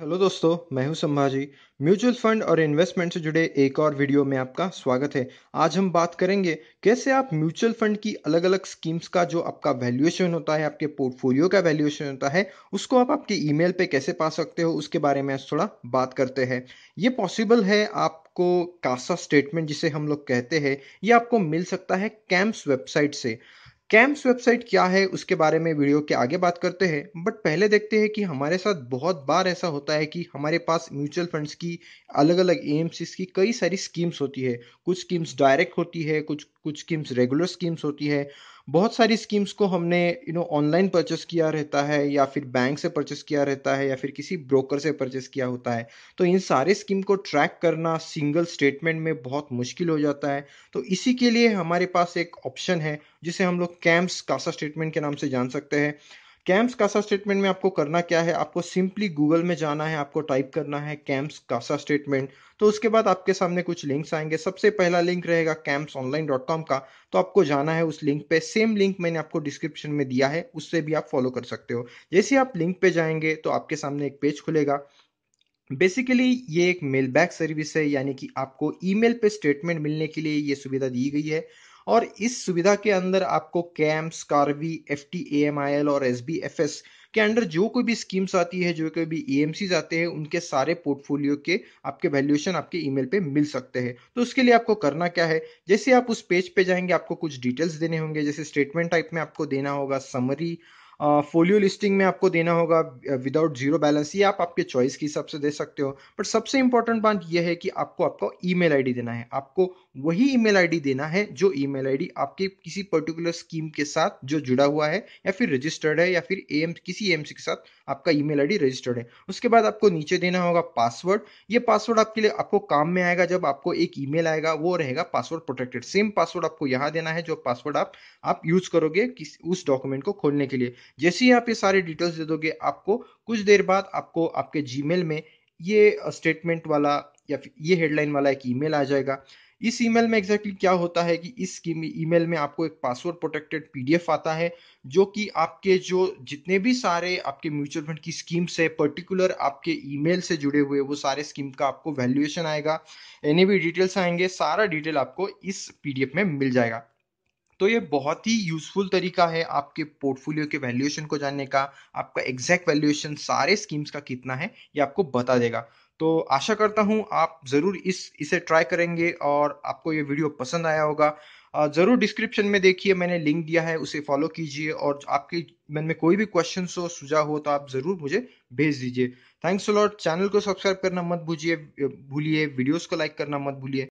hello दोस्तों मैं हूं संभाजी म्यूचुअल फंड और इन्वेस्टमेंट से जुड़े एक और वीडियो में आपका स्वागत है आज हम बात करेंगे कैसे आप म्यूचुअल फंड की अलग अलग स्कीम्स का जो आपका वैल्यूएशन होता है आपके पोर्टफोलियो का वैल्यूएशन होता है उसको आप आपके ईमेल पे कैसे पा सकते हो उसके बारे में थोड़ा बात करते हैं ये पॉसिबल है आप आपको कासा स्टेटमेंट जिसे हम लोग कहते हैं ये आपको मिल सकता है कैंप्स वेबसाइट से कैम्स वेबसाइट क्या है उसके बारे में वीडियो के आगे बात करते हैं बट पहले देखते हैं कि हमारे साथ बहुत बार ऐसा होता है कि हमारे पास म्यूचुअल फंड्स की अलग अलग ए की कई सारी स्कीम्स होती है कुछ स्कीम्स डायरेक्ट होती है कुछ कुछ स्कीम्स रेगुलर स्कीम्स होती है बहुत सारी स्कीम्स को हमने यू नो ऑनलाइन परचेस किया रहता है या फिर बैंक से परचेस किया रहता है या फिर किसी ब्रोकर से परचेस किया होता है तो इन सारे स्कीम को ट्रैक करना सिंगल स्टेटमेंट में बहुत मुश्किल हो जाता है तो इसी के लिए हमारे पास एक ऑप्शन है जिसे हम लोग कैम्प्स कासा स्टेटमेंट के नाम से जान सकते हैं कैम्स कासा स्टेटमेंट में आपको करना क्या है आपको सिंपली गूगल में जाना है आपको टाइप करना है कैम्स कासा स्टेटमेंट तो उसके बाद आपके सामने कुछ लिंक्स आएंगे सबसे पहला लिंक रहेगा कैम्प्स ऑनलाइन डॉट कॉम का तो आपको जाना है उस लिंक पे सेम लिंक मैंने आपको डिस्क्रिप्शन में दिया है उससे भी आप फॉलो कर सकते हो जैसे आप लिंक पे जाएंगे तो आपके सामने एक पेज खुलेगा बेसिकली ये एक मेल बैक सर्विस है यानी कि आपको ईमेल पे स्टेटमेंट मिलने के लिए ये सुविधा दी गई है और इस सुविधा के अंदर आपको CAMS Karvy F T A M I L और एस बी एफ एस के अंडर जो कोई भी स्कीम्स आती है जो कोई भी ई एम सीज आते हैं उनके सारे पोर्टफोलियो के आपके वैल्यूएशन आपके ईमेल पे मिल सकते हैं तो उसके लिए आपको करना क्या है जैसे आप उस पेज पे जाएंगे आपको कुछ डिटेल्स देने होंगे जैसे स्टेटमेंट टाइप में आपको देना होगा समरी फोलियो लिस्टिंग में आपको देना होगा विदाउट जीरो बैलेंस ये आप आपके चॉइस के हिसाब से दे सकते हो बट सबसे इंपॉर्टेंट बात यह है कि आपको आपका ईमेल आईडी देना है आपको वही ईमेल आईडी देना है जो ईमेल आईडी आपके किसी पर्टिकुलर स्कीम के साथ जो जुड़ा हुआ है या फिर रजिस्टर्ड है या फिर एम किसी एएमसी के साथ आपका ईमेल आईडी रजिस्टर्ड है उसके बाद आपको नीचे देना होगा पासवर्ड ये पासवर्ड आपके लिए आपको काम में आएगा जब आपको एक ईमेल आएगा वो रहेगा पासवर्ड प्रोटेक्टेड सेम पासवर्ड आपको यहाँ देना है जो पासवर्ड आप आप यूज करोगे किस उस डॉक्यूमेंट को खोलने के लिए जैसे ही आप ये सारे डिटेल्स दे दोगे आपको कुछ देर बाद आपको आपके जी में ये स्टेटमेंट वाला या फिर ये हेडलाइन वाला एक ईमेल आ जाएगा इस ईमेल में एग्जैक्टली exactly क्या होता है कि इस ईमेल में आपको एक पासवर्ड प्रोटेक्टेड पीडीएफ आता है जो कि आपके जो जितने भी सारे आपके म्यूचुअल फंड की स्कीम्स है पर्टिकुलर आपके ईमेल से जुड़े हुए वो सारे स्कीम का आपको वैल्यूएशन आएगा एनी भी डिटेल्स आएंगे सारा डिटेल आपको इस पीडीएफ में मिल जाएगा तो ये बहुत ही यूजफुल तरीका है आपके पोर्टफोलियो के वैल्यूएशन को जानने का आपका एग्जैक्ट वैल्यूएशन सारे स्कीम्स का कितना है ये आपको बता देगा तो आशा करता हूँ आप ज़रूर इस इसे ट्राई करेंगे और आपको ये वीडियो पसंद आया होगा ज़रूर डिस्क्रिप्शन में देखिए मैंने लिंक दिया है उसे फॉलो कीजिए और आपके मन में कोई भी क्वेश्चन हो सुझाव हो तो आप ज़रूर मुझे भेज दीजिए थैंक्स लॉट चैनल को सब्सक्राइब करना मत भूलिए भूलिए वीडियोस को लाइक करना मत भूलिए